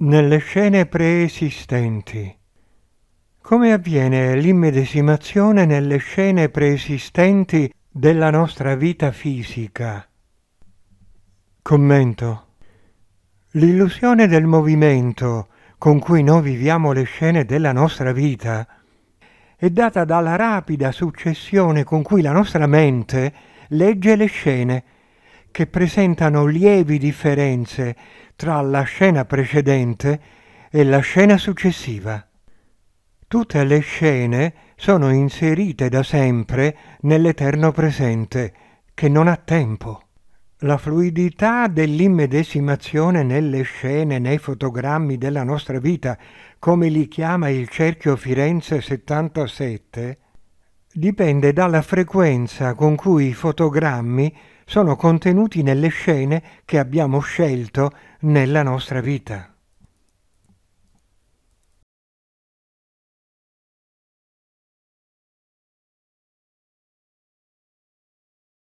nelle scene preesistenti. Come avviene l'immedesimazione nelle scene preesistenti della nostra vita fisica? Commento. L'illusione del movimento con cui noi viviamo le scene della nostra vita è data dalla rapida successione con cui la nostra mente legge le scene che presentano lievi differenze tra la scena precedente e la scena successiva. Tutte le scene sono inserite da sempre nell'eterno presente, che non ha tempo. La fluidità dell'immedesimazione nelle scene, nei fotogrammi della nostra vita, come li chiama il cerchio Firenze 77, dipende dalla frequenza con cui i fotogrammi sono contenuti nelle scene che abbiamo scelto nella nostra vita.